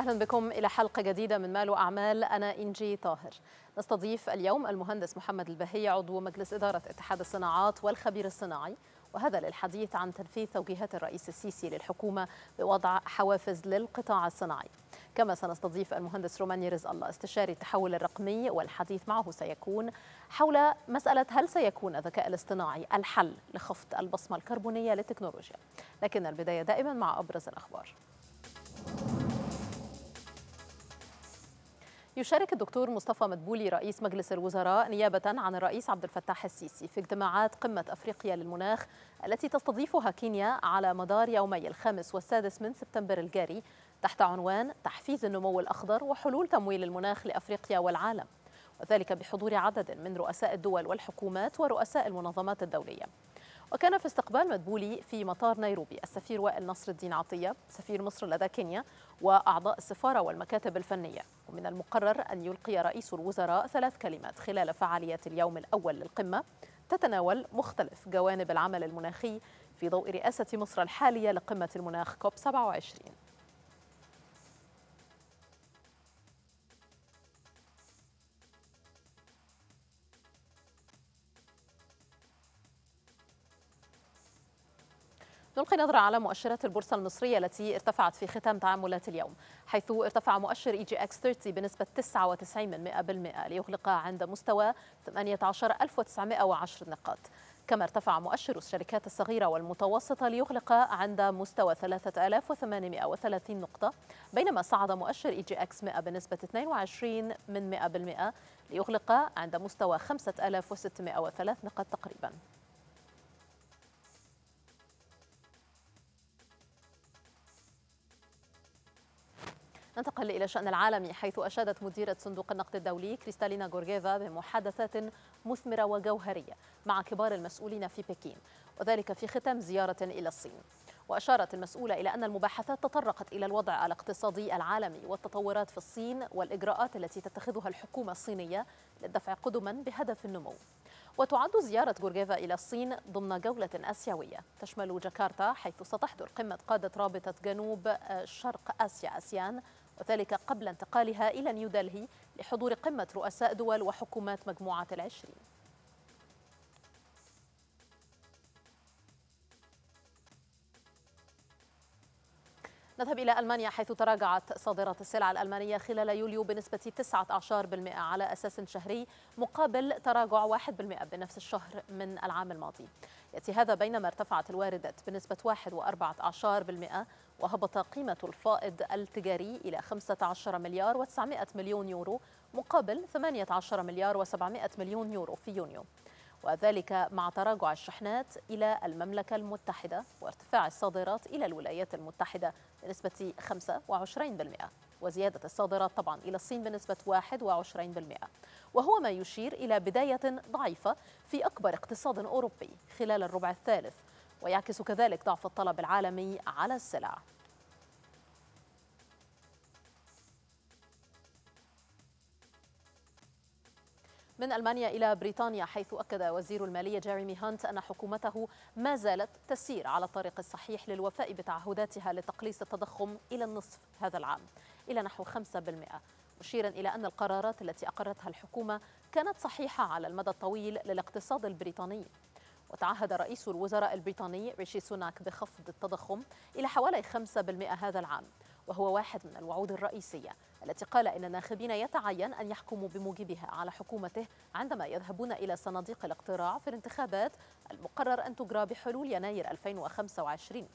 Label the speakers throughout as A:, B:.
A: أهلا بكم إلى حلقة جديدة من مال وأعمال أنا إنجي طاهر نستضيف اليوم المهندس محمد البهي عضو مجلس إدارة اتحاد الصناعات والخبير الصناعي وهذا للحديث عن تنفيذ توجيهات الرئيس السيسي للحكومة بوضع حوافز للقطاع الصناعي كما سنستضيف المهندس روماني رزق الله استشاري التحول الرقمي والحديث معه سيكون حول مسألة هل سيكون الذكاء الاصطناعي الحل لخفض البصمة الكربونية للتكنولوجيا لكن البداية دائما مع أبرز الأخبار يشارك الدكتور مصطفى مدبولي رئيس مجلس الوزراء نيابة عن الرئيس عبد الفتاح السيسي في اجتماعات قمة أفريقيا للمناخ التي تستضيفها كينيا على مدار يومي الخامس والسادس من سبتمبر الجاري تحت عنوان تحفيز النمو الأخضر وحلول تمويل المناخ لأفريقيا والعالم وذلك بحضور عدد من رؤساء الدول والحكومات ورؤساء المنظمات الدولية وكان في استقبال مدبولي في مطار نيروبي السفير وائل نصر الدين عطية سفير مصر لدى كينيا وأعضاء السفارة والمكاتب الفنية ومن المقرر أن يلقي رئيس الوزراء ثلاث كلمات خلال فعاليات اليوم الأول للقمة تتناول مختلف جوانب العمل المناخي في ضوء رئاسة مصر الحالية لقمة المناخ كوب 27 نلقي نظرة على مؤشرات البورصة المصرية التي ارتفعت في ختام تعاملات اليوم حيث ارتفع مؤشر اي جي اكس 30 بنسبة 99% ليغلق عند مستوى 18910 نقاط كما ارتفع مؤشر الشركات الصغيرة والمتوسطة ليغلق عند مستوى 3830 نقطة بينما صعد مؤشر اي جي اكس 100 بنسبة 22 ليغلق عند مستوى 5603 نقاط تقريباً ننتقل إلى الشأن العالمي حيث أشادت مديرة صندوق النقد الدولي كريستالينا غورغيفا بمحادثات مثمرة وجوهرية مع كبار المسؤولين في بكين وذلك في ختام زيارة إلى الصين وأشارت المسؤولة إلى أن المباحثات تطرقت إلى الوضع الاقتصادي العالمي والتطورات في الصين والإجراءات التي تتخذها الحكومة الصينية للدفع قدما بهدف النمو وتعد زيارة جورجيفا إلى الصين ضمن جولة آسيوية تشمل جاكرتا حيث ستحضر قمة قادة رابطة جنوب شرق آسيا أسيان وذلك قبل انتقالها إلى نيودلهي لحضور قمة رؤساء دول وحكومات مجموعة العشرين نذهب إلى ألمانيا حيث تراجعت صادرات السلع الألمانية خلال يوليو بنسبة 19% على أساس شهري مقابل تراجع 1% بنفس الشهر من العام الماضي يأتي هذا بينما ارتفعت الواردات بنسبة 1.14% وهبط قيمة الفائض التجاري إلى 15 مليار و900 مليون يورو مقابل 18 مليار و700 مليون يورو في يونيو وذلك مع تراجع الشحنات إلى المملكة المتحدة وارتفاع الصادرات إلى الولايات المتحدة بنسبة 25% وزيادة الصادرات طبعا إلى الصين بنسبة 21% وهو ما يشير إلى بداية ضعيفة في أكبر اقتصاد أوروبي خلال الربع الثالث ويعكس كذلك ضعف الطلب العالمي على السلع من ألمانيا إلى بريطانيا حيث أكد وزير المالية جيريمي هانت أن حكومته ما زالت تسير على الطريق الصحيح للوفاء بتعهداتها لتقليص التضخم إلى النصف هذا العام إلى نحو 5% مشيرا إلى أن القرارات التي أقرتها الحكومة كانت صحيحة على المدى الطويل للاقتصاد البريطاني وتعهد رئيس الوزراء البريطاني ريشي سوناك بخفض التضخم إلى حوالي 5% هذا العام وهو واحد من الوعود الرئيسية التي قال إن الناخبين يتعين أن يحكموا بموجبها على حكومته عندما يذهبون إلى صناديق الاقتراع في الانتخابات المقرر أن تجرى بحلول يناير 2025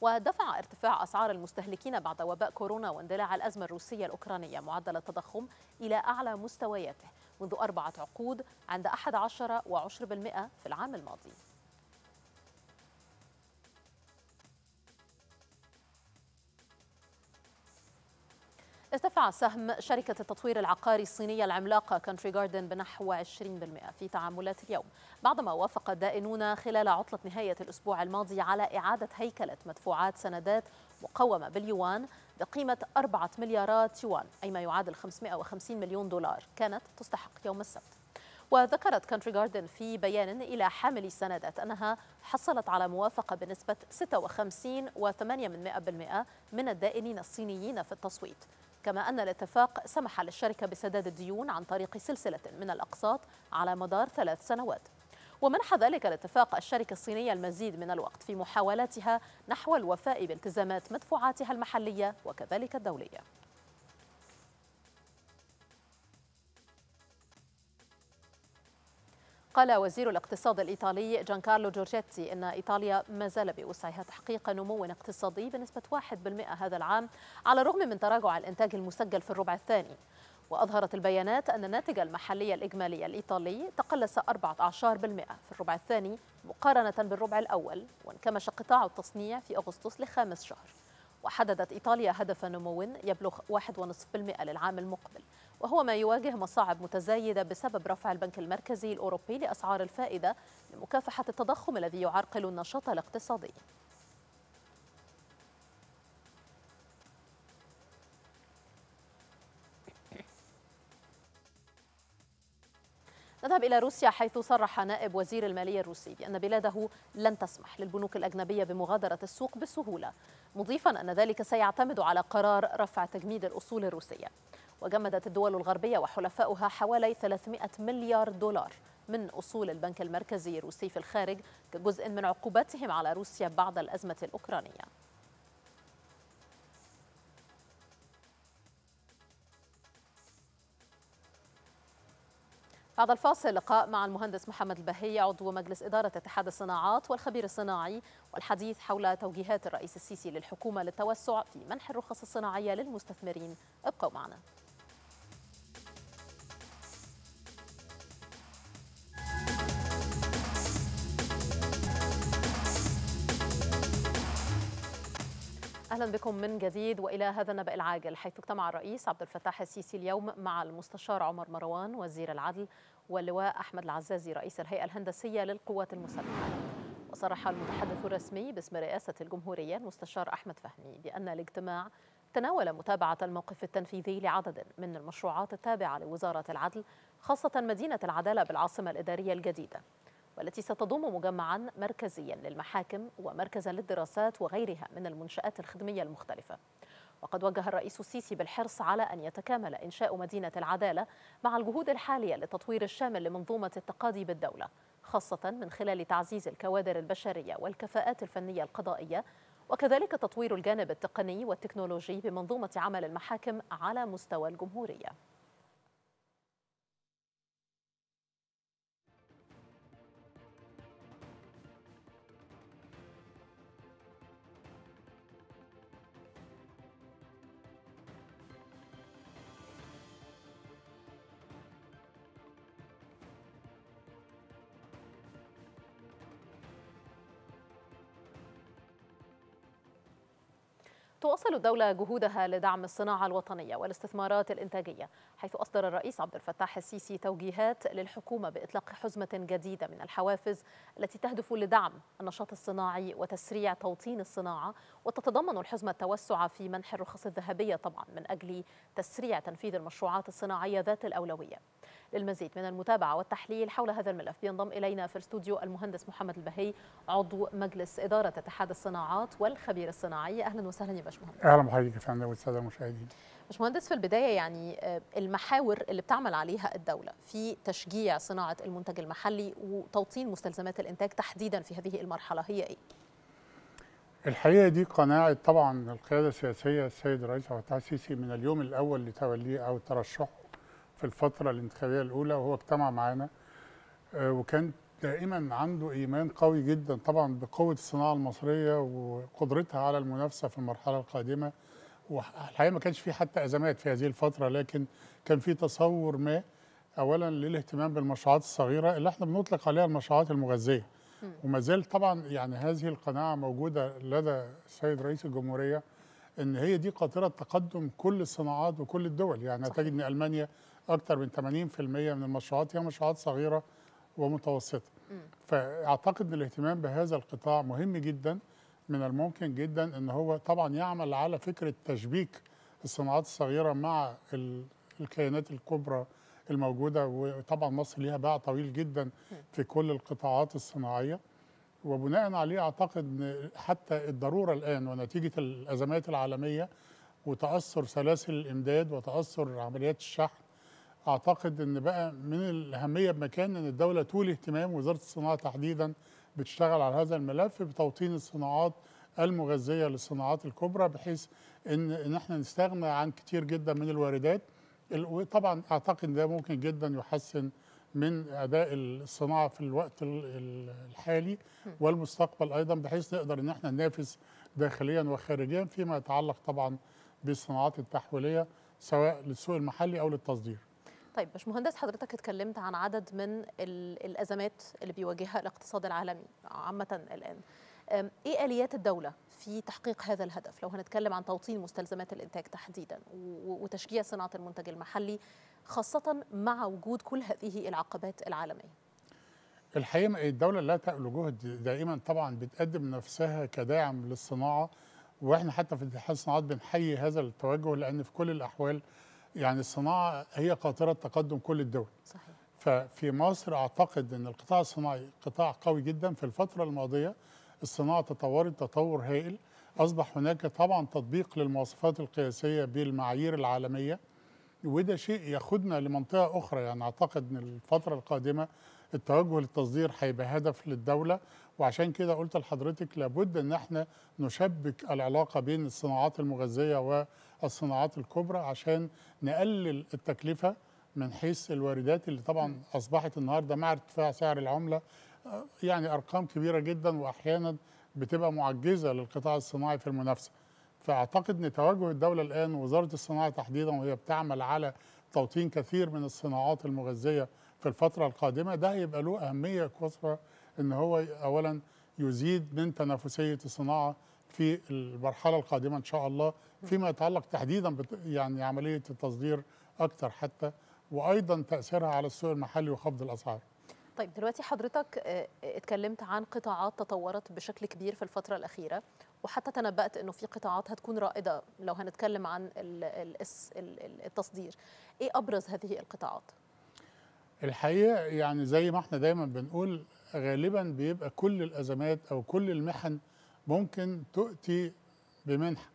A: ودفع ارتفاع أسعار المستهلكين بعد وباء كورونا واندلاع الأزمة الروسية الأوكرانية معدل التضخم إلى أعلى مستوياته منذ أربعة عقود عند 11 وعشر في العام الماضي ارتفع سهم شركة التطوير العقاري الصينية العملاقة كونتري جاردن بنحو 20% في تعاملات اليوم بعدما وافق الدائنون خلال عطلة نهاية الأسبوع الماضي على إعادة هيكلة مدفوعات سندات مقومة باليوان بقيمة 4 مليارات يوان أي ما يعادل 550 مليون دولار كانت تستحق يوم السبت وذكرت كونتري جاردن في بيان إلى حاملي السندات أنها حصلت على موافقة بنسبة 56.8% من الدائنين الصينيين في التصويت كما أن الاتفاق سمح للشركة بسداد الديون عن طريق سلسلة من الأقساط على مدار ثلاث سنوات ومنح ذلك الاتفاق الشركة الصينية المزيد من الوقت في محاولاتها نحو الوفاء بالتزامات مدفوعاتها المحلية وكذلك الدولية قال وزير الاقتصاد الإيطالي جان كارلو جورجيتي أن إيطاليا ما زال بوسعها تحقيق نمو اقتصادي بنسبة 1% هذا العام على الرغم من تراجع الإنتاج المسجل في الربع الثاني وأظهرت البيانات أن الناتج المحلي الإجمالي الإيطالي تقلص 14% في الربع الثاني مقارنة بالربع الأول وانكمش قطاع التصنيع في أغسطس لخامس شهر وحددت إيطاليا هدف نمو يبلغ 1.5% للعام المقبل وهو ما يواجه مصاعب متزايدة بسبب رفع البنك المركزي الأوروبي لأسعار الفائدة لمكافحة التضخم الذي يعرقل النشاط الاقتصادي نذهب إلى روسيا حيث صرح نائب وزير المالية الروسي بأن بلاده لن تسمح للبنوك الأجنبية بمغادرة السوق بسهولة مضيفا أن ذلك سيعتمد على قرار رفع تجميد الأصول الروسية وجمدت الدول الغربية وحلفاؤها حوالي 300 مليار دولار من أصول البنك المركزي الروسي في الخارج كجزء من عقوباتهم على روسيا بعد الأزمة الأوكرانية بعد الفاصل لقاء مع المهندس محمد البهي عضو مجلس إدارة اتحاد الصناعات والخبير الصناعي والحديث حول توجيهات الرئيس السيسي للحكومة للتوسع في منح الرخص الصناعية للمستثمرين ابقوا معنا أهلا بكم من جديد وإلى هذا النبأ العاجل حيث اجتمع الرئيس عبد الفتاح السيسي اليوم مع المستشار عمر مروان وزير العدل واللواء أحمد العزازي رئيس الهيئة الهندسية للقوات المسلحة وصرح المتحدث الرسمي باسم رئاسة الجمهورية المستشار أحمد فهمي بأن الاجتماع تناول متابعة الموقف التنفيذي لعدد من المشروعات التابعة لوزارة العدل خاصة مدينة العدالة بالعاصمة الإدارية الجديدة والتي ستضم مجمعا مركزيا للمحاكم ومركزا للدراسات وغيرها من المنشآت الخدمية المختلفة وقد وجه الرئيس السيسي بالحرص على أن يتكامل إنشاء مدينة العدالة مع الجهود الحالية للتطوير الشامل لمنظومة التقاضي بالدولة خاصة من خلال تعزيز الكوادر البشرية والكفاءات الفنية القضائية وكذلك تطوير الجانب التقني والتكنولوجي بمنظومة عمل المحاكم على مستوى الجمهورية تواصل الدولة جهودها لدعم الصناعة الوطنية والاستثمارات الإنتاجية حيث أصدر الرئيس عبد الفتاح السيسي توجيهات للحكومة بإطلاق حزمة جديدة من الحوافز التي تهدف لدعم النشاط الصناعي وتسريع توطين الصناعة وتتضمن الحزمة التوسع في منح الرخص الذهبية طبعا من أجل تسريع تنفيذ المشروعات الصناعية ذات الأولوية للمزيد من المتابعة والتحليل حول هذا الملف ينضم إلينا في الاستوديو المهندس محمد البهي عضو مجلس إدارة اتحاد الصناعات والخبير الصناعي أهلا وسهلا يا باشمهندس
B: اهلا بحضرتك يا فندم والساده المشاهدين
A: باشمهندس في البدايه يعني آه، المحاور اللي بتعمل عليها الدوله في تشجيع صناعه المنتج المحلي وتوطين مستلزمات الانتاج تحديدا في هذه المرحله هي ايه؟
B: الحقيقه دي قناعه طبعا القياده السياسيه السيد الرئيس عبد الفتاح السيسي من اليوم الاول لتوليه او ترشحه في الفتره الانتخابيه الاولى وهو اجتمع معانا آه، وكان دائما عنده ايمان قوي جدا طبعا بقوه الصناعه المصريه وقدرتها على المنافسه في المرحله القادمه والحقيقه ما كانش في حتى ازمات في هذه الفتره لكن كان في تصور ما اولا للاهتمام بالمشروعات الصغيره اللي احنا بنطلق عليها المشروعات المغذيه وما زال طبعا يعني هذه القناعه موجوده لدى السيد رئيس الجمهوريه ان هي دي قاطره تقدم كل الصناعات وكل الدول يعني تجد ان المانيا اكثر من 80% من المشروعات هي مشروعات صغيره ومتوسطة فأعتقد أن الاهتمام بهذا القطاع مهم جدا من الممكن جدا أن هو طبعا يعمل على فكرة تشبيك الصناعات الصغيرة مع الكيانات الكبرى الموجودة وطبعا مصر ليها باع طويل جدا في كل القطاعات الصناعية وبناء عليه أعتقد حتى الضرورة الآن ونتيجة الأزمات العالمية وتأثر سلاسل الإمداد وتأثر عمليات الشحن اعتقد ان بقى من الاهميه بمكان ان الدوله تولي اهتمام وزاره الصناعه تحديدا بتشتغل على هذا الملف بتوطين الصناعات المغذيه للصناعات الكبرى بحيث ان ان احنا نستغنى عن كتير جدا من الواردات وطبعا اعتقد ده ممكن جدا يحسن من اداء الصناعه في الوقت الحالي والمستقبل ايضا بحيث نقدر ان احنا ننافس داخليا وخارجيا فيما يتعلق طبعا بالصناعات التحويليه سواء للسوق المحلي او للتصدير
A: طيب باشمهندس حضرتك اتكلمت عن عدد من الازمات اللي بيواجهها الاقتصاد العالمي عامه الان ايه اليات الدوله في تحقيق هذا الهدف لو هنتكلم عن توطين مستلزمات الانتاج تحديدا وتشجيع صناعه المنتج المحلي خاصه مع وجود كل هذه العقبات العالميه
B: الحقيقه الدوله لا تألو جهد دائما طبعا بتقدم نفسها كداعم للصناعه واحنا حتى في اتحاد الصناعات بنحيي هذا التوجه لان في كل الاحوال يعني الصناعه هي قاطره تقدم كل الدول صحيح. ففي مصر اعتقد ان القطاع الصناعي قطاع قوي جدا في الفتره الماضيه الصناعه تطورت تطور هائل اصبح هناك طبعا تطبيق للمواصفات القياسيه بالمعايير العالميه وده شيء ياخدنا لمنطقه اخرى يعني اعتقد ان الفتره القادمه التوجه للتصدير هيبقى هدف للدوله وعشان كده قلت لحضرتك لابد ان احنا نشبك العلاقه بين الصناعات المغذيه والصناعات الكبرى عشان نقلل التكلفه من حيث الواردات اللي طبعا اصبحت النهارده مع ارتفاع سعر العمله آه، يعني ارقام كبيره جدا واحيانا بتبقى معجزه للقطاع الصناعي في المنافسه. فاعتقد ان توجه الدوله الان وزاره الصناعه تحديدا وهي بتعمل على توطين كثير من الصناعات المغذيه في الفتره القادمه ده هيبقى له اهميه قصوى ان هو اولا يزيد من تنافسيه الصناعه في المرحله القادمه ان شاء الله فيما يتعلق تحديدا يعني عمليه التصدير اكثر حتى وايضا تاثيرها على السوق المحلي وخفض الاسعار.
A: طيب دلوقتي حضرتك آه، اتكلمت عن قطاعات تطورت بشكل كبير في الفتره الاخيره وحتى تنبأت انه في قطاعات هتكون رائده لو هنتكلم عن التصدير. ايه ابرز هذه القطاعات؟
B: الحقيقه يعني زي ما احنا دايما بنقول غالبا بيبقى كل الازمات او كل المحن ممكن تؤتي بمنحه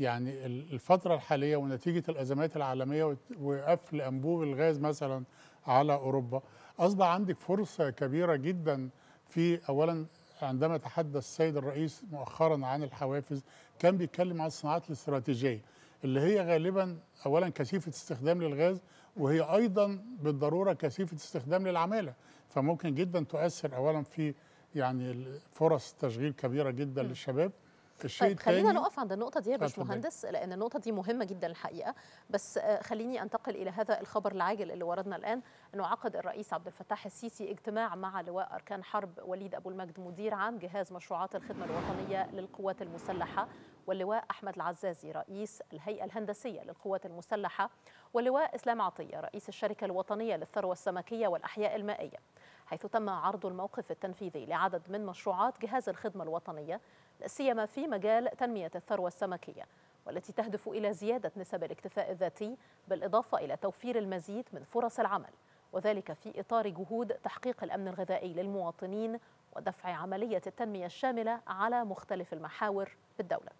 B: يعني الفترة الحالية ونتيجة الأزمات العالمية وقفل أنبوب الغاز مثلا على أوروبا أصبح عندك فرصة كبيرة جدا في أولا عندما تحدث السيد الرئيس مؤخرا عن الحوافز كان بيتكلم عن الصناعات الاستراتيجية اللي هي غالبا أولا كثيفة استخدام للغاز وهي أيضا بالضرورة كثيفة استخدام للعمالة فممكن جدا تؤثر اولا في يعني فرص تشغيل كبيره جدا م. للشباب الشيء طيب خلينا نقف
A: عند النقطة دي يا باشمهندس لأن النقطة دي مهمة جدا الحقيقة بس آه، خليني أنتقل إلى هذا الخبر العاجل اللي وردنا الآن أنه عقد الرئيس عبد الفتاح السيسي اجتماع مع لواء أركان حرب وليد أبو المجد مدير عام جهاز مشروعات الخدمة الوطنية للقوات المسلحة واللواء أحمد العزازي رئيس الهيئة الهندسية للقوات المسلحة واللواء إسلام عطية رئيس الشركة الوطنية للثروة السمكية والأحياء المائية حيث تم عرض الموقف التنفيذي لعدد من مشروعات جهاز الخدمة الوطنية لا سيما في مجال تنمية الثروة السمكية والتي تهدف إلى زيادة نسب الاكتفاء الذاتي بالإضافة إلى توفير المزيد من فرص العمل وذلك في إطار جهود تحقيق الأمن الغذائي للمواطنين ودفع عملية التنمية الشاملة على مختلف المحاور بالدولة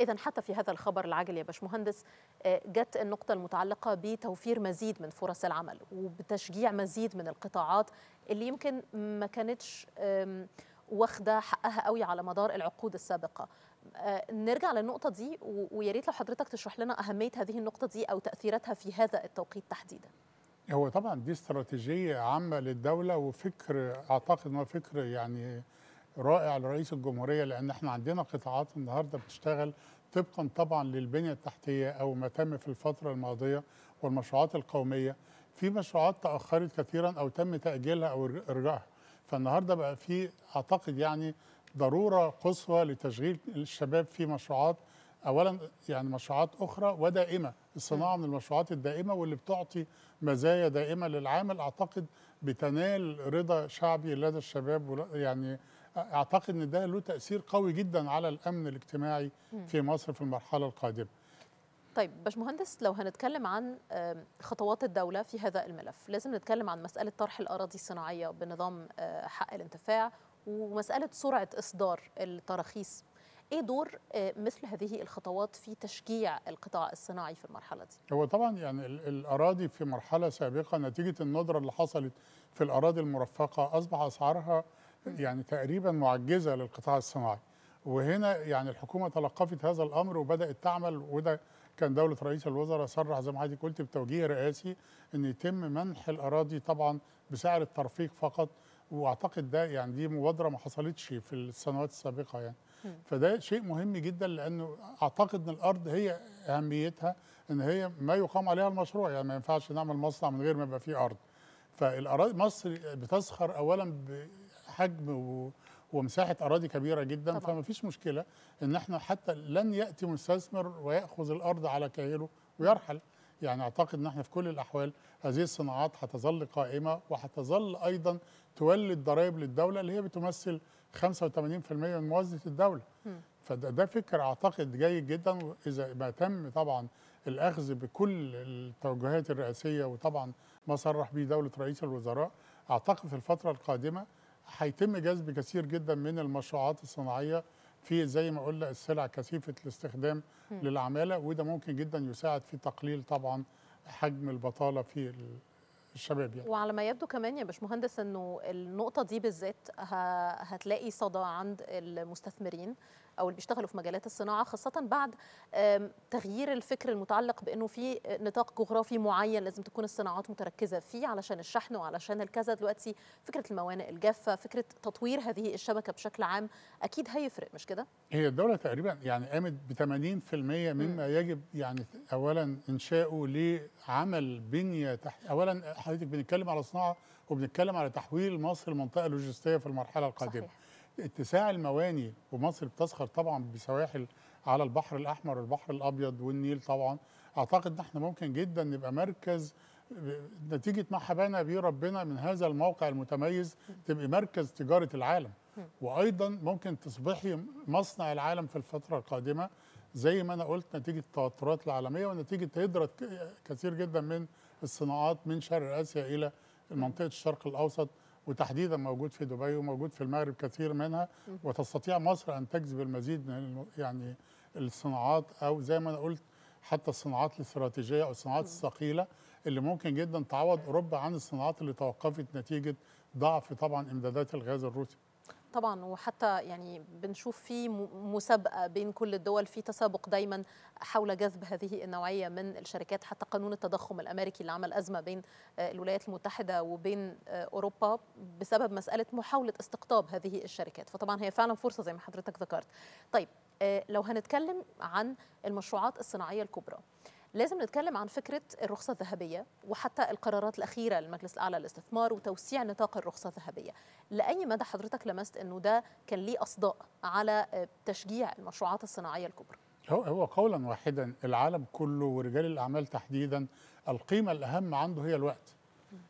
A: إذا حتى في هذا الخبر العاجل يا باشمهندس آه، جت النقطة المتعلقة بتوفير مزيد من فرص العمل وبتشجيع مزيد من القطاعات اللي يمكن ما كانتش واخده حقها قوي على مدار العقود السابقه آه، نرجع للنقطه دي ويا ريت لو حضرتك تشرح لنا اهميه هذه النقطه دي او تاثيراتها في هذا التوقيت تحديدا
B: هو طبعا دي استراتيجيه عامه للدوله وفكر اعتقد انه فكر يعني رائع لرئيس الجمهوريه لان احنا عندنا قطاعات النهارده بتشتغل طبقا طبعا للبنيه التحتيه او ما تم في الفتره الماضيه والمشروعات القوميه في مشروعات تاخرت كثيرا او تم تاجيلها او ارجاعها فالنهارده بقى في اعتقد يعني ضروره قصوى لتشغيل الشباب في مشروعات اولا يعني مشروعات اخرى ودائمه الصناعه من المشروعات الدائمه واللي بتعطي مزايا دائمه للعامل اعتقد بتنال رضا شعبي لدى الشباب يعني اعتقد ان ده له تاثير قوي جدا على الامن الاجتماعي في مصر في المرحله القادمه
A: طيب باشمهندس لو هنتكلم عن خطوات الدولة في هذا الملف لازم نتكلم عن مسألة طرح الأراضي الصناعية بنظام آه، حق الانتفاع ومسألة سرعة إصدار التراخيص ايه دور آه، مثل هذه الخطوات في تشجيع القطاع الصناعي في المرحله دي؟
B: هو طبعا يعني الاراضي في مرحله سابقه نتيجه الندره اللي حصلت في الاراضي المرفقه اصبح اسعارها يعني تقريبا معجزه للقطاع الصناعي وهنا يعني الحكومه تلقفت هذا الامر وبدات تعمل وده كان دوله رئيس الوزراء صرح زي ما حضرتك قلت بتوجيه رئاسي ان يتم منح الاراضي طبعا بسعر الترفيق فقط واعتقد ده يعني دي مبادره ما حصلتش في السنوات السابقه يعني فده شيء مهم جدا لانه اعتقد ان الارض هي اهميتها ان هي ما يقام عليها المشروع يعني ما ينفعش نعمل مصنع من غير ما يبقى فيه ارض فالاراضي مصر بتسخر اولا حجم و... ومساحه اراضي كبيره جدا فما فيش مشكله ان احنا حتى لن ياتي مستثمر وياخذ الارض على كاهله ويرحل يعني اعتقد ان احنا في كل الاحوال هذه الصناعات هتظل قائمه وهتظل ايضا تولد ضرائب للدوله اللي هي بتمثل 85% من موازنه الدوله فده ده فكر اعتقد جيد جدا اذا ما تم طبعا الاخذ بكل التوجهات الرئاسيه وطبعا ما صرح به دوله رئيس الوزراء اعتقد في الفتره القادمه هيتم جذب كثير جدا من المشروعات الصناعيه في زي ما قلنا السلع كثيفه الاستخدام م. للعماله وده ممكن جدا يساعد في تقليل طبعا حجم البطاله في الشباب يعني.
A: وعلى ما يبدو كمان يا باشمهندس انه النقطه دي بالذات هتلاقي صدى عند المستثمرين او اللي بيشتغلوا في مجالات الصناعه خاصه بعد تغيير الفكر المتعلق بانه في نطاق جغرافي معين لازم تكون الصناعات متركزه فيه علشان الشحن وعلشان الكذا دلوقتي فكره الموانئ الجافه فكره تطوير هذه الشبكه بشكل عام اكيد هيفرق مش كده
B: هي الدوله تقريبا يعني قامت ب 80% مما يجب يعني اولا انشاؤه لعمل بنيه تحت اولا حضرتك بنتكلم على صناعه وبنتكلم على تحويل مصر لمنطقه لوجستيه في المرحله القادمه صحيح. اتساع المواني ومصر بتسخر طبعا بسواحل على البحر الاحمر والبحر الابيض والنيل طبعا اعتقد ان احنا ممكن جدا نبقى مركز نتيجه ما حبانا به ربنا من هذا الموقع المتميز تبقى مركز تجاره العالم وايضا ممكن تصبحي مصنع العالم في الفتره القادمه زي ما انا قلت نتيجه التوترات العالميه ونتيجه هجره كثير جدا من الصناعات من شرق اسيا الى منطقه الشرق الاوسط وتحديدا موجود في دبي وموجود في المغرب كثير منها وتستطيع مصر أن تجذب المزيد من يعني الصناعات أو زي ما أنا قلت حتى الصناعات الاستراتيجية أو الصناعات الثقيلة اللي ممكن جدا تعوض أوروبا عن الصناعات اللي توقفت نتيجة ضعف طبعا إمدادات الغاز الروسي
A: طبعا وحتى يعني بنشوف في مسابقه بين كل الدول في تسابق دايما حول جذب هذه النوعيه من الشركات حتى قانون التضخم الامريكي اللي عمل ازمه بين آه، الولايات المتحده وبين آه، اوروبا بسبب مساله محاوله استقطاب هذه الشركات فطبعا هي فعلا فرصه زي ما حضرتك ذكرت طيب آه، لو هنتكلم عن المشروعات الصناعيه الكبرى لازم نتكلم عن فكرة الرخصة الذهبية وحتى القرارات الأخيرة للمجلس الأعلى للاستثمار وتوسيع نطاق الرخصة الذهبية لأي مدى حضرتك لمست أنه ده كان ليه أصداء على آه، تشجيع المشروعات الصناعية الكبرى
B: هو هو قولا واحدا العالم كله ورجال الاعمال تحديدا القيمه الاهم عنده هي الوقت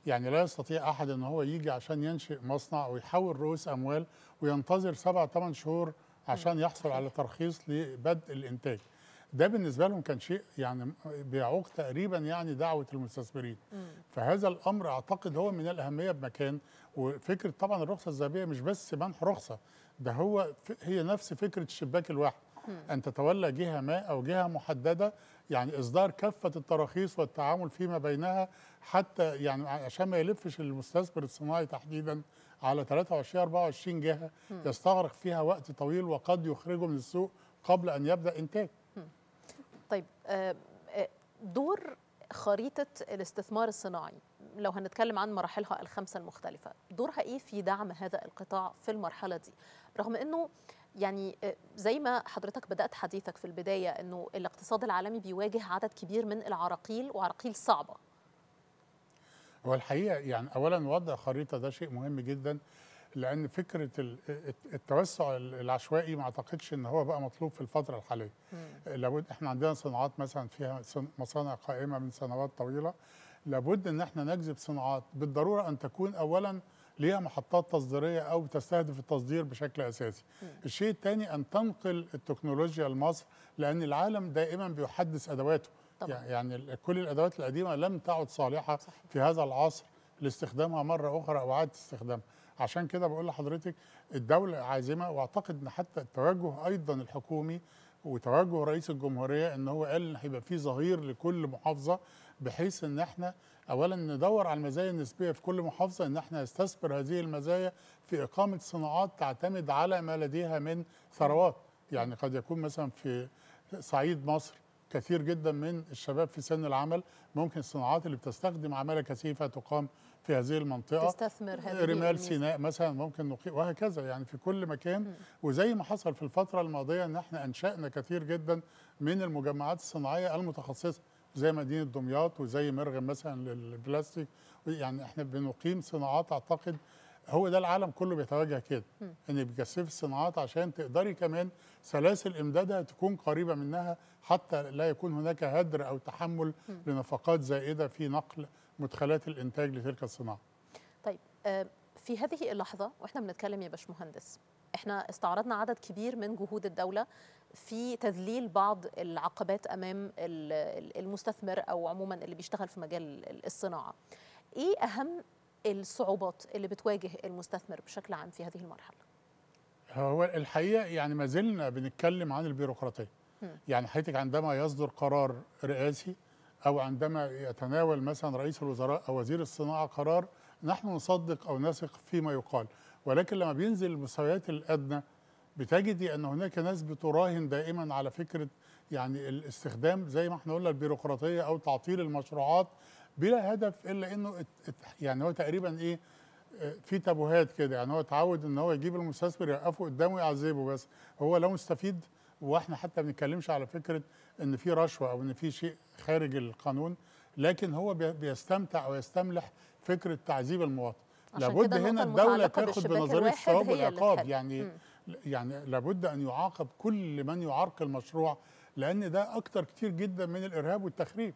B: يعني لا يستطيع احد ان هو يجي عشان ينشئ مصنع ويحول رؤوس اموال وينتظر سبع ثمان شهور عشان يحصل على ترخيص لبدء الانتاج ده بالنسبه لهم كان شيء يعني بيعوق تقريبا يعني دعوه المستثمرين فهذا الامر اعتقد هو من الاهميه بمكان وفكره طبعا الرخصه الذهبيه مش بس منح رخصه ده هو هي نفس فكره الشباك الواحد ان تتولى جهه ما او جهه محدده يعني اصدار كافه التراخيص والتعامل فيما بينها حتى يعني عشان ما يلفش المستثمر الصناعي تحديدا على 23 24 جهه يستغرق فيها وقت طويل وقد يخرجه من السوق قبل ان يبدا انتاج.
A: طيب آه، آه، دور خريطة الاستثمار الصناعي لو هنتكلم عن مراحلها الخمسة المختلفة دورها إيه في دعم هذا القطاع في المرحلة دي رغم أنه يعني آه، زي ما حضرتك بدأت حديثك في البداية أنه الاقتصاد العالمي بيواجه عدد كبير من العراقيل وعراقيل صعبة
B: هو الحقيقة يعني أولا وضع خريطة ده شيء مهم جدا لان فكره التوسع العشوائي ما اعتقدش ان هو بقى مطلوب في الفتره الحاليه لابد احنا عندنا صناعات مثلا فيها مصانع قائمه من سنوات طويله لابد ان احنا نجذب صناعات بالضروره ان تكون اولا ليها محطات تصديريه او تستهدف التصدير بشكل اساسي. الشيء الثاني ان تنقل التكنولوجيا لمصر لان العالم دائما بيحدث ادواته. طبعا. يعني, يعني كل الادوات القديمه لم تعد صالحه صحيح. في هذا العصر لاستخدامها مره اخرى او اعاده استخدامها. عشان كده بقول لحضرتك الدوله عازمه واعتقد ان حتى التوجه ايضا الحكومي وتوجه رئيس الجمهوريه ان هو قال ان هيبقى في ظهير لكل محافظه بحيث ان احنا اولا ندور على المزايا النسبيه في كل محافظه ان احنا نستثمر هذه المزايا في اقامه صناعات تعتمد على ما لديها من ثروات يعني قد يكون مثلا في صعيد مصر كثير جدا من الشباب في سن العمل ممكن الصناعات اللي بتستخدم عماله كثيفه تقام في هذه المنطقه تستثمر هذه رمال سيناء مثلا ممكن نقيم وهكذا يعني في كل مكان م. وزي ما حصل في الفتره الماضيه ان احنا انشانا كثير جدا من المجمعات الصناعيه المتخصصه زي مدينه دمياط وزي مرغم مثلا للبلاستيك يعني احنا بنقيم صناعات اعتقد هو ده العالم كله بيتوجه كده ان بيكثف بتكثفي الصناعات عشان تقدري كمان سلاسل امدادها تكون قريبه منها حتى لا يكون هناك هدر او تحمل م. لنفقات زائده في نقل مدخلات الانتاج لتلك الصناعه.
A: طيب آه، في هذه اللحظه واحنا بنتكلم يا باشمهندس احنا استعرضنا عدد كبير من جهود الدوله في تذليل بعض العقبات امام المستثمر او عموما اللي بيشتغل في مجال الصناعه. ايه اهم الصعوبات اللي بتواجه المستثمر بشكل عام في هذه المرحله؟
B: هو الحقيقه يعني ما زلنا بنتكلم عن البيروقراطيه. يعني حضرتك عندما يصدر قرار رئاسي أو عندما يتناول مثلا رئيس الوزراء أو وزير الصناعة قرار نحن نصدق أو نثق فيما يقال ولكن لما بينزل المستويات الأدنى بتجدي أن هناك ناس بتراهن دائما على فكرة يعني الاستخدام زي ما احنا قلنا البيروقراطية أو تعطيل المشروعات بلا هدف إلا أنه يعني هو تقريبا إيه في تابوهات كده يعني هو اتعود ان هو يجيب المستثمر يوقفه قدامه يعذبه بس هو لو مستفيد واحنا حتى ما بنتكلمش على فكره ان في رشوه او ان في شيء خارج القانون لكن هو بيستمتع ويستملح فكره تعذيب المواطن لابد هنا الدوله تاخد بنظريه الصواب والعقاب يعني م. يعني لابد ان يعاقب كل من يعرق المشروع لان ده اكتر كتير جدا من الارهاب والتخريب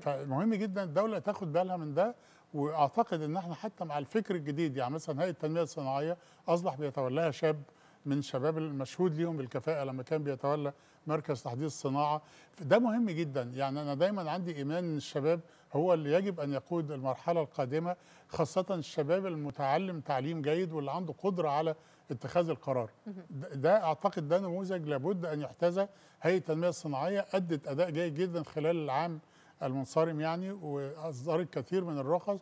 B: فمهم جدا الدوله تاخد بالها من ده واعتقد ان احنا حتى مع الفكر الجديد يعني مثلا هيئه التنميه الصناعيه اصبح بيتولاها شاب من شباب المشهود ليهم بالكفاءه لما كان بيتولى مركز تحديد الصناعه ده مهم جدا يعني انا دايما عندي ايمان ان الشباب هو اللي يجب ان يقود المرحله القادمه خاصه الشباب المتعلم تعليم جيد واللي عنده قدره على اتخاذ القرار ده اعتقد ده نموذج لابد ان يحتذى هيئه التنميه الصناعيه ادت اداء جيد جدا خلال العام المنصرم يعني واصدرت كثير من الرخص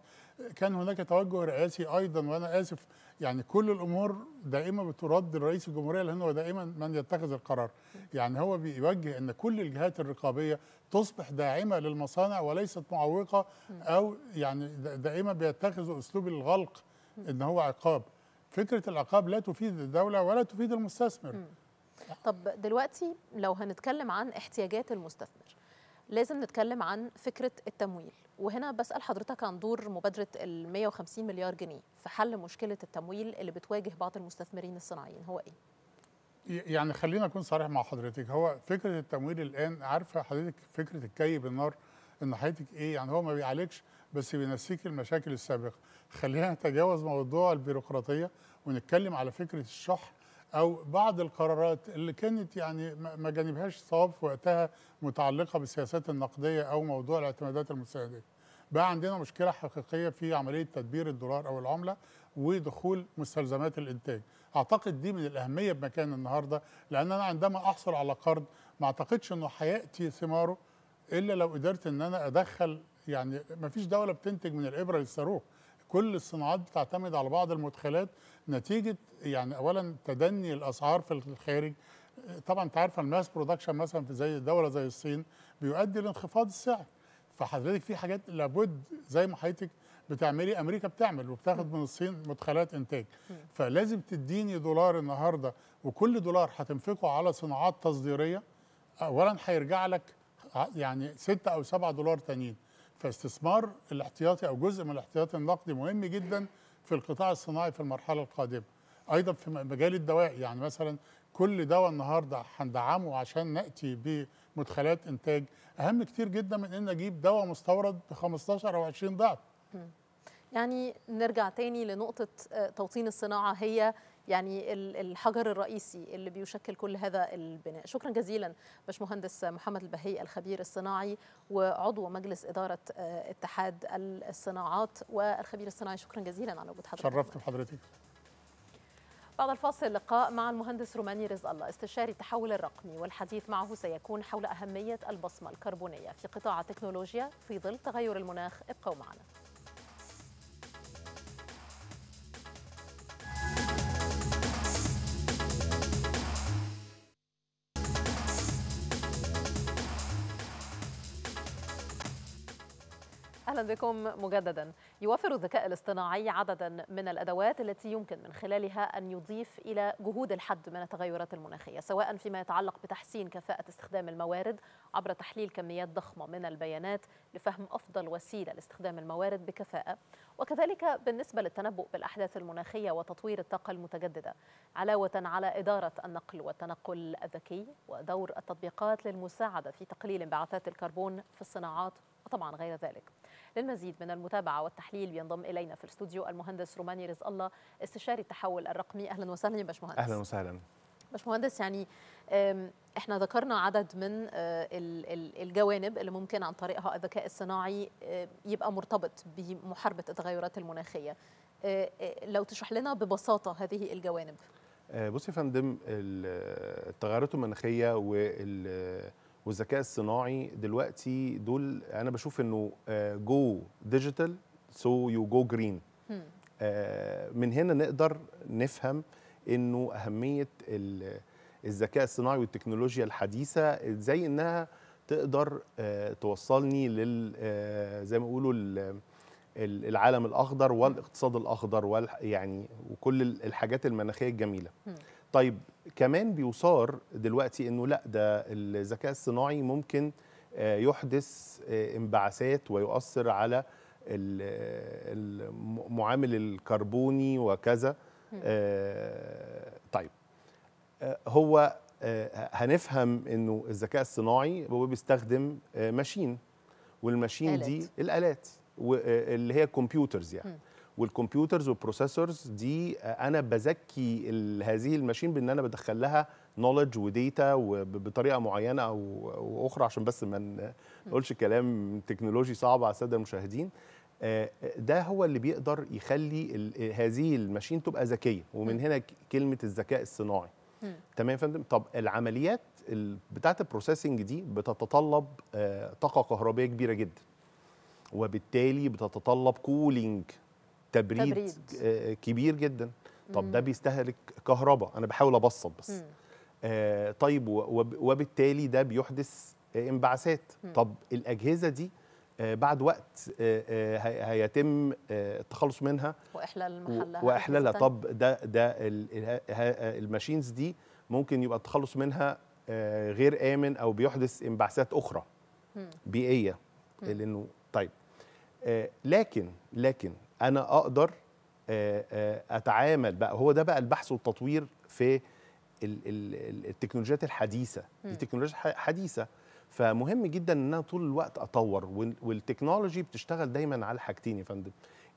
B: كان هناك توجه رئاسي ايضا وانا اسف يعني كل الامور دائما بترد لرئيس الجمهوريه لان هو دائما من يتخذ القرار يعني هو بيوجه ان كل الجهات الرقابيه تصبح داعمه للمصانع وليست معوقه او يعني دائما بيتخذوا اسلوب الغلق ان هو عقاب فكره العقاب لا تفيد الدوله ولا تفيد المستثمر
A: طب دلوقتي لو هنتكلم عن احتياجات المستثمر لازم نتكلم عن فكره التمويل وهنا بسال حضرتك عن دور مبادره ال 150 مليار جنيه في حل مشكله التمويل اللي بتواجه بعض المستثمرين الصناعيين هو
B: ايه؟ يعني خلينا اكون صريح مع حضرتك هو فكره التمويل الان عارفه حضرتك فكره الكي بالنار ان حضرتك ايه يعني هو ما بيعالجش بس بينسيك المشاكل السابقه خلينا نتجاوز موضوع البيروقراطيه ونتكلم على فكره الشح او بعض القرارات اللي كانت يعني ما جانبهاش صواب في وقتها متعلقه بالسياسات النقديه او موضوع الاعتمادات المستهدفه بقى عندنا مشكله حقيقيه في عمليه تدبير الدولار او العمله ودخول مستلزمات الانتاج اعتقد دي من الاهميه بمكان النهارده لان انا عندما احصل على قرض ما اعتقدش انه هياتي ثماره الا لو قدرت ان انا ادخل يعني ما فيش دوله بتنتج من الابره للصاروخ كل الصناعات بتعتمد على بعض المدخلات نتيجه يعني اولا تدني الاسعار في الخارج طبعا انت عارفه الماس برودكشن مثلا في زي دوله زي الصين بيؤدي لانخفاض السعر فحضرتك في حاجات لابد زي ما حضرتك بتعملي امريكا بتعمل وبتاخد من الصين مدخلات انتاج فلازم تديني دولار النهارده وكل دولار هتنفقه على صناعات تصديريه اولا هيرجع لك يعني 6 او 7 دولار تانيين فاستثمار الاحتياطي او جزء من الاحتياطي النقدي مهم جدا في القطاع الصناعي في المرحله القادمه ايضا في مجال الدواء يعني مثلا كل دواء النهارده هندعمه عشان ناتي مدخلات انتاج اهم كتير جدا من ان اجيب دواء مستورد ب 15 او 20 ضعف
A: يعني نرجع تاني لنقطة آه، توطين الصناعة هي يعني الحجر الرئيسي اللي بيشكل كل هذا البناء شكرا جزيلا باشمهندس محمد البهي الخبير الصناعي وعضو مجلس إدارة آه، اتحاد الصناعات والخبير الصناعي شكرا جزيلا على وجود حضرتك شرفت بحضرتك بعد الفاصل لقاء مع المهندس روماني رزق الله استشاري التحول الرقمي والحديث معه سيكون حول أهمية البصمة الكربونية في قطاع التكنولوجيا في ظل تغير المناخ ابقوا معنا أهلا بكم مجددا يوفر الذكاء الاصطناعي عددا من الأدوات التي يمكن من خلالها أن يضيف إلى جهود الحد من التغيرات المناخية سواء فيما يتعلق بتحسين كفاءة استخدام الموارد عبر تحليل كميات ضخمة من البيانات لفهم أفضل وسيلة لاستخدام الموارد بكفاءة وكذلك بالنسبة للتنبؤ بالأحداث المناخية وتطوير الطاقة المتجددة علاوة على إدارة النقل والتنقل الذكي ودور التطبيقات للمساعدة في تقليل انبعاثات الكربون في الصناعات وطبعا غير ذلك للمزيد من المتابعة والتحليل بينضم إلينا في الاستوديو المهندس روماني رزق الله استشاري التحول الرقمي أهلا وسهلا يا باشمهندس أهلا وسهلا باشمهندس يعني احنا ذكرنا عدد من آه، الجوانب اللي ممكن عن طريقها الذكاء الصناعي يبقى مرتبط بمحاربه التغيرات المناخيه آه، آه، لو تشرح لنا ببساطه هذه الجوانب
C: بصي يا فندم التغيرات المناخيه وال والذكاء الصناعي دلوقتي دول انا بشوف انه جو ديجيتال سو يو جو جرين من هنا نقدر نفهم انه اهميه الذكاء الصناعي والتكنولوجيا الحديثه ازاي انها تقدر آه، توصلني لل آه، زي ما بيقولوا العالم الاخضر والاقتصاد الاخضر وال يعني وكل الحاجات المناخيه الجميله طيب كمان بيصار دلوقتي انه لا ده الذكاء الصناعي ممكن آه، يحدث آه، انبعاثات ويؤثر على المعامل الكربوني وكذا آه، طيب هو هنفهم انه الذكاء الصناعي هو بيستخدم ماشين والماشين دي الالات اللي هي كمبيوترز يعني والكمبيوترز والبروسيسورز دي آه، انا بزكي هذه الماشين بان انا بدخل لها نولج وديتا بطريقه معينه او اخرى عشان بس ما نقولش كلام تكنولوجي صعب على الساده المشاهدين آه، آه، ده هو اللي بيقدر يخلي هذه الماشين تبقى ذكيه ومن هنا كلمه الذكاء الصناعي تمام يا فندم طب العمليات بتاعه البروسيسنج دي بتتطلب طاقه كهربائيه كبيره جدا وبالتالي بتتطلب كولينج تبريد, تبريد. آه، كبير جدا طب ده بيستهلك كهرباء انا بحاول ابسط بس آه طيب وبالتالي ده بيحدث آه، انبعاثات طب الاجهزه دي آه، بعد وقت هيتم التخلص منها
A: واحلال محلها واحلالها طب
C: ده ده الماشينز دي ممكن يبقى التخلص منها غير امن او بيحدث انبعاثات اخرى بيئيه لانه طيب لكن لكن انا اقدر اتعامل بقى هو ده بقى البحث والتطوير في التكنولوجيات الحديثه دي تكنولوجيا حديثه فمهم جدا ان انا طول الوقت اطور والتكنولوجي بتشتغل دايما على حاجتين يا فندم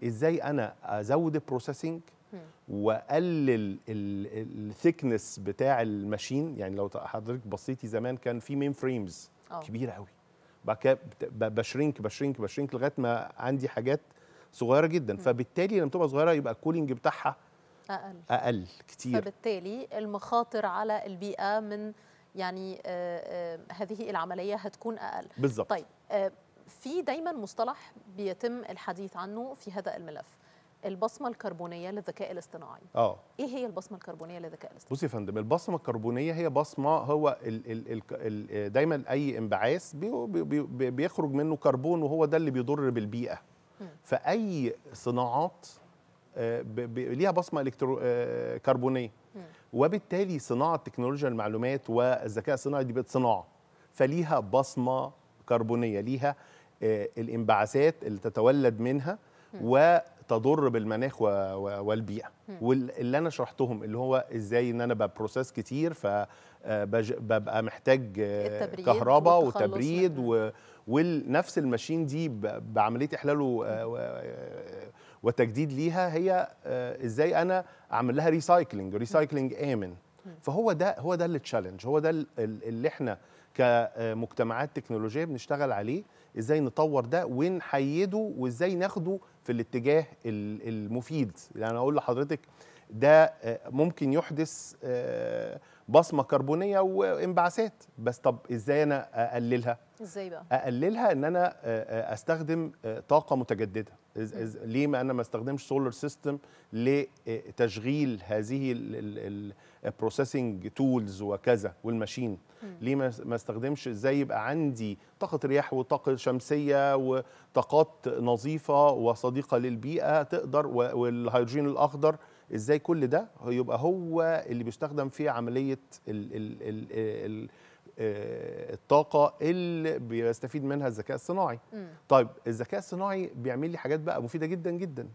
C: ازاي انا ازود البروسيسنج واقلل الثيكنس بتاع الماشين يعني لو حضرتك بصيتي زمان كان في مين فريمز آه. كبيره قوي بقى كده بشرينك بشرينك بشرينك لغايه ما عندي حاجات صغيره جدا فبالتالي لما تبقى صغيره يبقى الكولينج بتاعها اقل اقل كتير
A: فبالتالي المخاطر على البيئه من يعني آه آه هذه العمليه هتكون اقل بالظبط طيب آه في دايما مصطلح بيتم الحديث عنه في هذا الملف البصمه الكربونيه للذكاء الاصطناعي اه ايه هي البصمه الكربونيه للذكاء الاصطناعي
C: بصي يا فندم البصمه الكربونيه هي بصمه هو الـ الـ الـ دايما اي انبعاث بي بي بي بيخرج منه كربون وهو ده اللي بيضر بالبيئه فاي صناعات آه، ليها بصمه الكترو آه، كربونيه وبالتالي صناعه تكنولوجيا المعلومات والذكاء الصناعي دي بقت صناعه فليها بصمه كربونيه ليها آه، الانبعاثات اللي تتولد منها وتضر بالمناخ والبيئه واللي انا شرحتهم اللي هو ازاي ان انا ببروسيس كتير فببقى محتاج كهرباء وتبريد ونفس الماشين دي بعمليه احلاله آه، آه، آه، وتجديد ليها هي ازاي انا اعمل لها ريسايكلينج ريسايكلينج امن فهو ده هو ده التشالنج هو ده اللي احنا كمجتمعات تكنولوجيه بنشتغل عليه ازاي نطور ده ونحيده وازاي ناخده في الاتجاه المفيد يعني اقول لحضرتك ده آه، ممكن يحدث آه، بصمه كربونيه وانبعاثات بس طب ازاي انا اقللها ازاي بقى اقللها ان انا آه، استخدم طاقه متجدده ليه ما انا ما استخدمش سولار سيستم لتشغيل هذه البروسيسنج تولز وكذا والماشين ليه ما استخدمش ازاي يبقى عندي طاقه رياح وطاقه شمسيه وطاقات نظيفه وصديقه للبيئه تقدر والهيدروجين الاخضر ازاي كل ده يبقى هو اللي بيستخدم في عمليه الـ الـ الـ الـ آه، الطاقه اللي بيستفيد منها الذكاء الصناعي م. طيب الذكاء الصناعي بيعمل لي حاجات بقى مفيده جدا جدا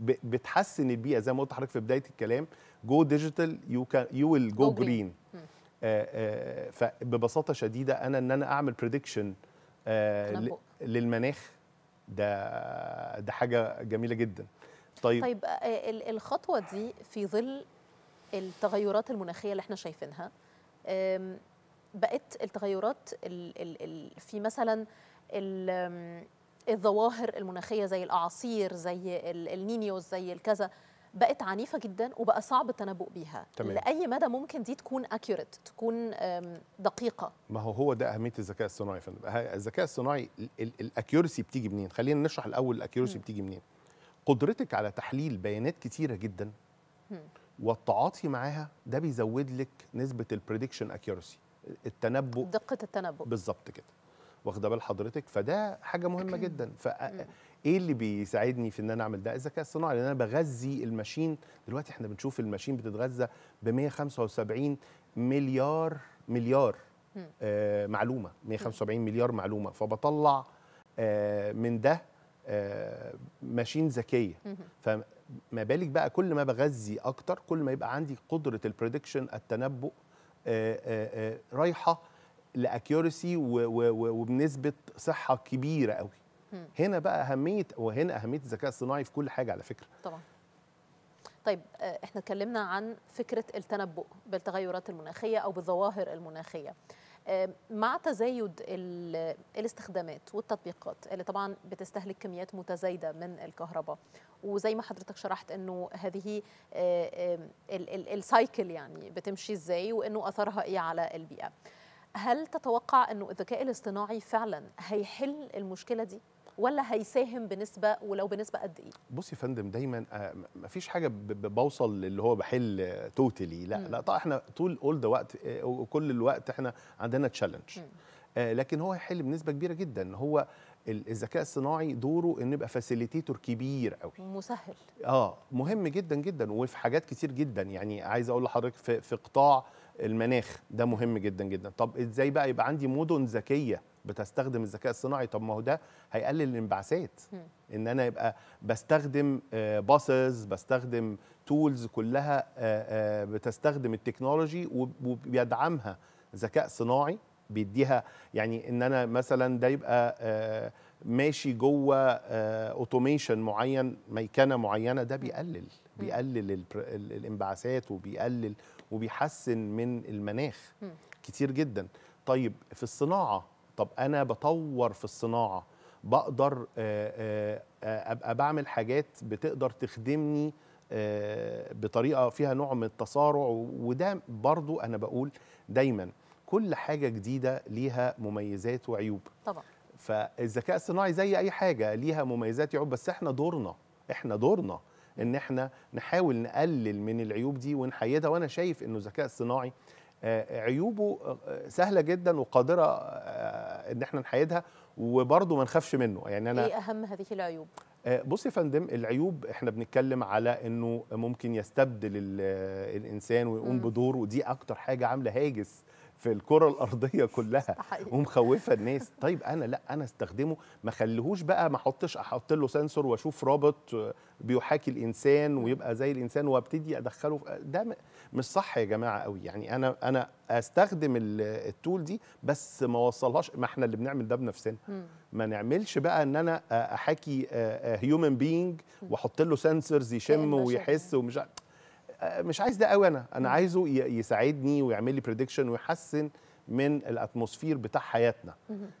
C: بتحسن البيئه زي ما قلت لحضرتك في بدايه الكلام جو ديجيتال يو كان يو ويل جو جرين فببساطه شديده انا ان انا اعمل بريدكشن آه، للمناخ ده ده حاجه جميله جدا طيب طيب
A: آه، الخطوه دي في ظل التغيرات المناخيه اللي احنا شايفينها بقت التغيرات في مثلا الظواهر المناخيه زي الاعاصير زي النينيوز زي الكذا بقت عنيفه جدا وبقى صعب التنبؤ بيها تمام. لاي مدى ممكن دي تكون اكيوريت تكون دقيقه
C: ما هو هو ده اهميه الذكاء الصناعي أه، الذكاء الصناعي الأكيوريسي بتيجي منين خلينا نشرح الاول الأكيوريسي بتيجي منين قدرتك على تحليل بيانات كتيره جدا والتعاطي معاها ده بيزود لك نسبه البريدكشن اكيورسي التنبؤ دقه التنبؤ بالظبط كده واخده بال حضرتك فده حاجه مهمه جدا فايه اللي بيساعدني في ان انا اعمل ده الذكاء الصناعي لان انا بغذي الماشين دلوقتي احنا بنشوف الماشين بتتغذى ب 175 مليار مليار آه معلومه 175 مليار معلومه فبطلع آه من ده آه، ماشين ذكيه فما بالك بقى كل ما بغذي اكتر كل ما يبقى عندي قدره البريدكشن التنبؤ آه، آه، رايحه لاكيورسي وبنسبه صحه كبيره قوي هنا بقى اهميه وهنا اهميه الذكاء الصناعي في كل حاجه على فكره
A: طبعا طيب احنا اتكلمنا عن فكره التنبؤ بالتغيرات المناخيه او بالظواهر المناخيه آه، مع تزايد الاستخدامات والتطبيقات اللي طبعا بتستهلك كميات متزايده من الكهرباء وزي ما حضرتك شرحت انه هذه آه، آه، السايكل يعني بتمشي ازاي وانه اثرها ايه على البيئه هل تتوقع انه الذكاء الاصطناعي فعلا هيحل المشكله دي ولا هيساهم بنسبه ولو بنسبه قد ايه
C: بصي يا فندم دايما آه، ما فيش حاجه بوصل اللي هو بحل توتالي لا لا طبعا احنا طول اول ذا وقت آه، وكل الوقت احنا عندنا تشالنج آه، لكن هو هيحل بنسبه كبيره جدا هو الذكاء الصناعي دوره انه يبقى فاسيليتيتور كبير قوي مسهل اه مهم جدا جدا وفي حاجات كتير جدا يعني عايز اقول لحضرتك في, في قطاع المناخ ده مهم جدا جدا طب ازاي بقى يبقى عندي مدن ذكيه بتستخدم الذكاء الصناعي طب ما هو ده هيقلل الانبعاثات ان انا يبقى بستخدم باصز آه، بستخدم تولز كلها آه، آه، بتستخدم التكنولوجي وبيدعمها ذكاء صناعي بيديها يعني ان انا مثلا ده يبقى ماشي جوه اوتوميشن معين ميكنه معينه ده بيقلل بيقلل الانبعاثات وبيقلل وبيحسن من المناخ كتير جدا طيب في الصناعه طب انا بطور في الصناعه بقدر آه، آه، آه، ابقى بعمل حاجات بتقدر تخدمني بطريقه فيها نوع من التصارع وده برضو انا بقول دايما كل حاجه جديده ليها مميزات وعيوب طبعا فالذكاء الصناعي زي اي حاجه ليها مميزات وعيوب بس احنا دورنا احنا دورنا ان احنا نحاول نقلل من العيوب دي ونحيدها وانا شايف انه الذكاء الصناعي آه، آه، عيوبه آه، سهله جدا وقادره ان احنا نحيدها وبرضه ما نخافش منه يعني انا ايه
A: اهم هذه العيوب
C: بص يا فندم العيوب احنا بنتكلم على انه ممكن يستبدل الانسان ويقوم بدوره ودي اكتر حاجه عامله هاجس في الكره الارضيه كلها ومخوفه الناس طيب انا لا انا استخدمه ما خليهوش بقى ما احطش احط له سنسور واشوف رابط بيحاكي الانسان ويبقى زي الانسان وابتدي ادخله ده مش صح يا جماعه قوي يعني انا انا استخدم التول دي بس ما اوصلهاش ما احنا اللي بنعمل ده بنفسنا ما نعملش بقى ان انا احاكي هيومن بينج واحط له سنسورز يشم ويحس ومش مش عايز ده قوي انا انا عايزه يساعدني ويعمل لي بريدكشن ويحسن من الاتموسفير بتاع حياتنا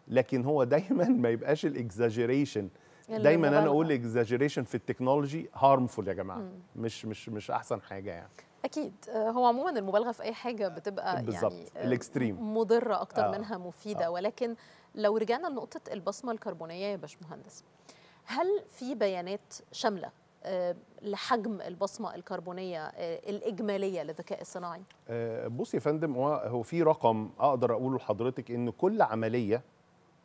C: لكن هو دايما ما يبقاش الاكزاجيريشن دايما انا اقول اكزاجيريشن في التكنولوجي هارمفول يا جماعه مش مش مش احسن حاجه يعني
A: اكيد هو عموما المبالغه في اي حاجه بتبقى بالزبط. يعني الاكستريم آه، مضره اكتر آه. منها مفيده آه. ولكن لو رجعنا لنقطه البصمه الكربونيه يا باشمهندس هل في بيانات شامله آه، لحجم البصمه الكربونيه آه، الاجماليه للذكاء الصناعي؟
C: آه، بص يا فندم هو في رقم اقدر اقوله لحضرتك ان كل عمليه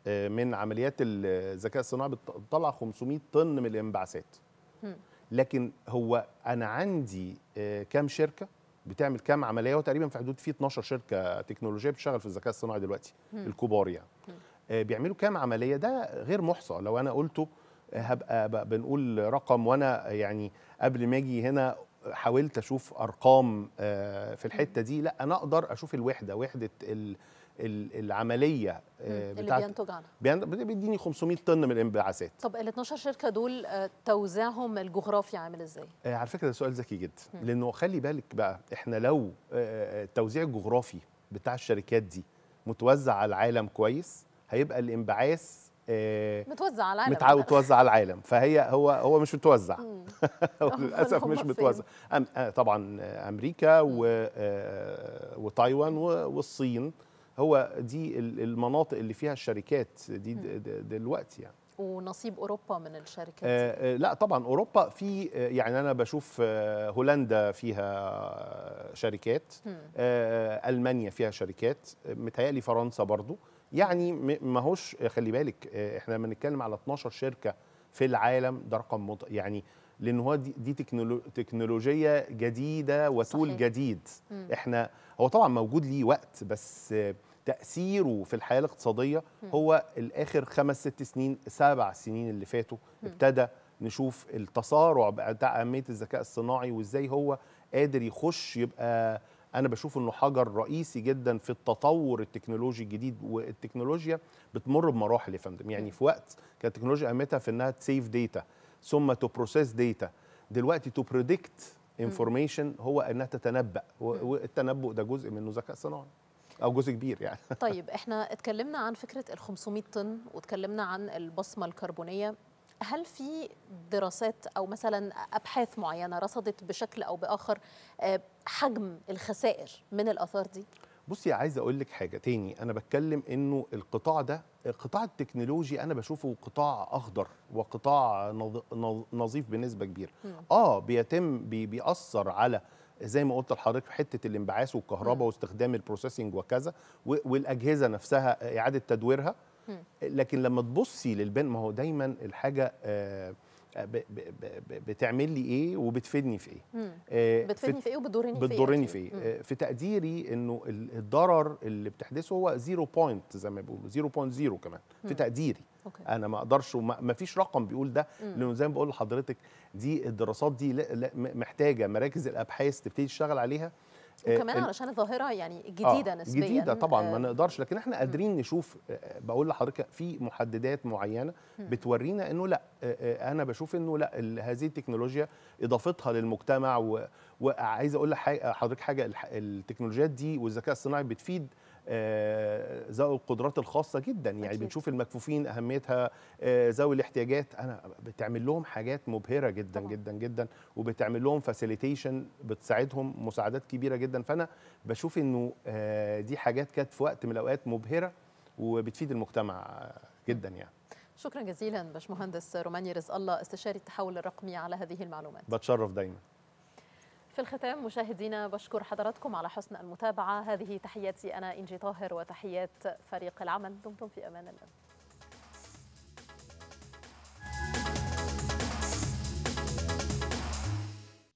C: من عمليات الذكاء الصناعي بتطلع 500 طن من الانبعاثات. لكن هو انا عندي كام شركه بتعمل كام عمليه وتقريبا في حدود في 12 شركه تكنولوجيه بتشتغل في الذكاء الصناعي دلوقتي الكبار يعني. بيعملوا كام عمليه ده غير محصى لو انا قلته هبقى بنقول رقم وانا يعني قبل ما اجي هنا حاولت اشوف ارقام آه، في الحته دي لا انا اقدر اشوف الوحده وحده العمليه آه، بتاعت اللي بينتج عنها بيديني 500 طن من الانبعاثات
A: طب ال 12 شركه دول آه، توزيعهم الجغرافي عامل ازاي؟
C: على فكره ده سؤال ذكي جدا لانه خلي بالك بقى احنا لو التوزيع الجغرافي بتاع الشركات دي متوزع على العالم كويس هيبقى الانبعاث
A: متوزع آه، على العالم
C: متوزع على العالم فهي هو هو مش متوزع للاسف مش متوزع آه، طبعا آه، امريكا وتايوان والصين هو دي المناطق اللي فيها الشركات دي دلوقتي يعني
A: ونصيب اوروبا من الشركات
C: لا طبعا اوروبا في يعني انا بشوف هولندا فيها شركات المانيا فيها شركات متهيألي فرنسا برضو يعني ما هوش خلي بالك آه، احنا لما نتكلم على 12 شركه في العالم ده رقم مط... يعني لان هو دي, دي تكنولو... تكنولوجيا جديده وتول صحيح. جديد م. احنا هو طبعا موجود ليه وقت بس تاثيره في الحياه الاقتصاديه م. هو الاخر خمس ست سنين سبع سنين اللي فاتوا م. ابتدى نشوف التصارع بتاع اهميه الذكاء الصناعي وازاي هو قادر يخش يبقى انا بشوف انه حجر رئيسي جدا في التطور التكنولوجي الجديد والتكنولوجيا بتمر بمراحل يا فندم يعني في وقت كانت التكنولوجيا اهميتها في انها تسيف ديتا ثم تو بروسيس ديتا دلوقتي تو بريدكت انفورميشن هو انها تتنبأ والتنبؤ ده جزء منه ذكاء صناعي او جزء كبير يعني
A: طيب احنا اتكلمنا عن فكره ال 500 طن واتكلمنا عن البصمه الكربونيه هل في دراسات او مثلا ابحاث معينه رصدت بشكل او باخر آه، حجم الخسائر من الاثار
C: دي؟ بصي عايز اقول لك حاجه تاني انا بتكلم انه القطاع ده قطاع التكنولوجي انا بشوفه قطاع اخضر وقطاع نظيف بنسبه كبيره اه بيتم بي بيأثر على زي ما قلت لحضرتك حته الانبعاث والكهرباء واستخدام البروسيسنج وكذا والاجهزه نفسها اعاده تدويرها لكن لما تبصي للبنت ما هو دايما الحاجه آه، آه، بتعمل لي ايه وبتفيدني في ايه آه، بتفيدني في
A: ايه وبتضرني في ايه بتضرني في ايه
C: في تقديري انه الضرر اللي بتحدثه هو 0. زي ما بيقولوا 0.0 كمان في تقديري أوكي. انا ما اقدرش وما فيش رقم بيقول ده لانه زي ما بقول لحضرتك دي الدراسات دي محتاجه مراكز الابحاث تبتدي تشتغل عليها آه، وكمان علشان
A: الظاهره يعني آه، جديده آه نسبيا جديده طبعا آه ما
C: نقدرش لكن احنا قادرين نشوف آه، بقول لحضرتك في محددات معينه بتورينا انه لا انا بشوف انه لا هذه التكنولوجيا اضافتها للمجتمع وعايز اقول لحضرتك حاجه التكنولوجيات دي والذكاء الصناعي بتفيد آه، ذوي القدرات الخاصه جدا يعني أكيد. بنشوف المكفوفين اهميتها آه، ذوي الاحتياجات انا بتعمل لهم حاجات مبهره جدا طبعا. جدا جدا وبتعمل لهم فاسيليتيشن بتساعدهم مساعدات كبيره جدا فانا بشوف انه آه، دي حاجات كانت في وقت من الاوقات مبهره وبتفيد المجتمع جدا يعني
A: شكرا جزيلا باشمهندس روماني رزق الله استشاري التحول الرقمي على هذه المعلومات
C: بتشرف دايما
A: في الختام مشاهدينا بشكر حضراتكم على حسن المتابعة هذه تحياتي أنا إنجي طاهر وتحيات فريق العمل دمتم في أمان الله